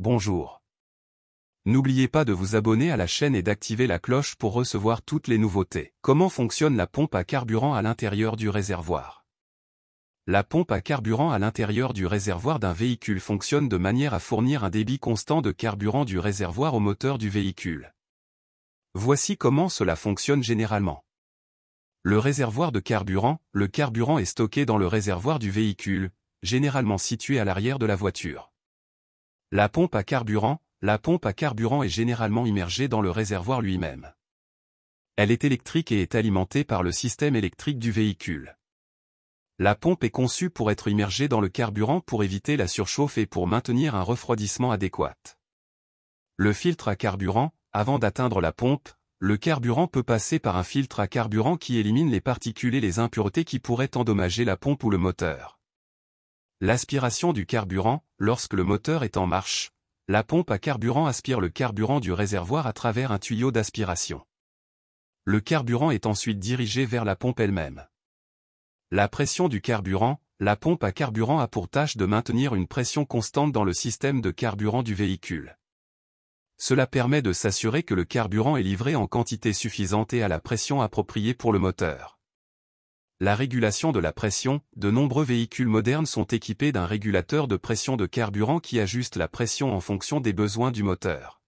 Bonjour. N'oubliez pas de vous abonner à la chaîne et d'activer la cloche pour recevoir toutes les nouveautés. Comment fonctionne la pompe à carburant à l'intérieur du réservoir La pompe à carburant à l'intérieur du réservoir d'un véhicule fonctionne de manière à fournir un débit constant de carburant du réservoir au moteur du véhicule. Voici comment cela fonctionne généralement. Le réservoir de carburant, le carburant est stocké dans le réservoir du véhicule, généralement situé à l'arrière de la voiture. La pompe à carburant, la pompe à carburant est généralement immergée dans le réservoir lui-même. Elle est électrique et est alimentée par le système électrique du véhicule. La pompe est conçue pour être immergée dans le carburant pour éviter la surchauffe et pour maintenir un refroidissement adéquat. Le filtre à carburant, avant d'atteindre la pompe, le carburant peut passer par un filtre à carburant qui élimine les particules et les impuretés qui pourraient endommager la pompe ou le moteur. L'aspiration du carburant, lorsque le moteur est en marche, la pompe à carburant aspire le carburant du réservoir à travers un tuyau d'aspiration. Le carburant est ensuite dirigé vers la pompe elle-même. La pression du carburant, la pompe à carburant a pour tâche de maintenir une pression constante dans le système de carburant du véhicule. Cela permet de s'assurer que le carburant est livré en quantité suffisante et à la pression appropriée pour le moteur la régulation de la pression, de nombreux véhicules modernes sont équipés d'un régulateur de pression de carburant qui ajuste la pression en fonction des besoins du moteur.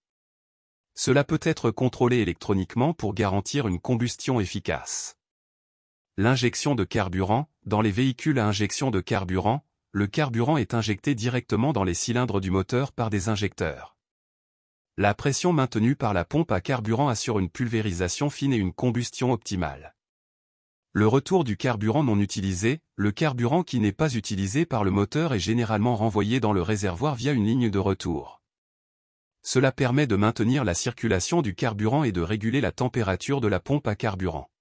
Cela peut être contrôlé électroniquement pour garantir une combustion efficace. L'injection de carburant, dans les véhicules à injection de carburant, le carburant est injecté directement dans les cylindres du moteur par des injecteurs. La pression maintenue par la pompe à carburant assure une pulvérisation fine et une combustion optimale. Le retour du carburant non utilisé, le carburant qui n'est pas utilisé par le moteur est généralement renvoyé dans le réservoir via une ligne de retour. Cela permet de maintenir la circulation du carburant et de réguler la température de la pompe à carburant.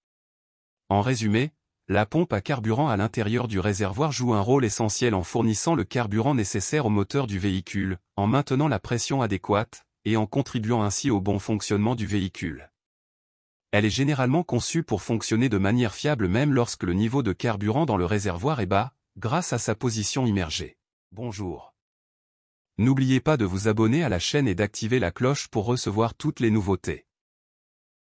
En résumé, la pompe à carburant à l'intérieur du réservoir joue un rôle essentiel en fournissant le carburant nécessaire au moteur du véhicule, en maintenant la pression adéquate, et en contribuant ainsi au bon fonctionnement du véhicule. Elle est généralement conçue pour fonctionner de manière fiable même lorsque le niveau de carburant dans le réservoir est bas, grâce à sa position immergée. Bonjour. N'oubliez pas de vous abonner à la chaîne et d'activer la cloche pour recevoir toutes les nouveautés.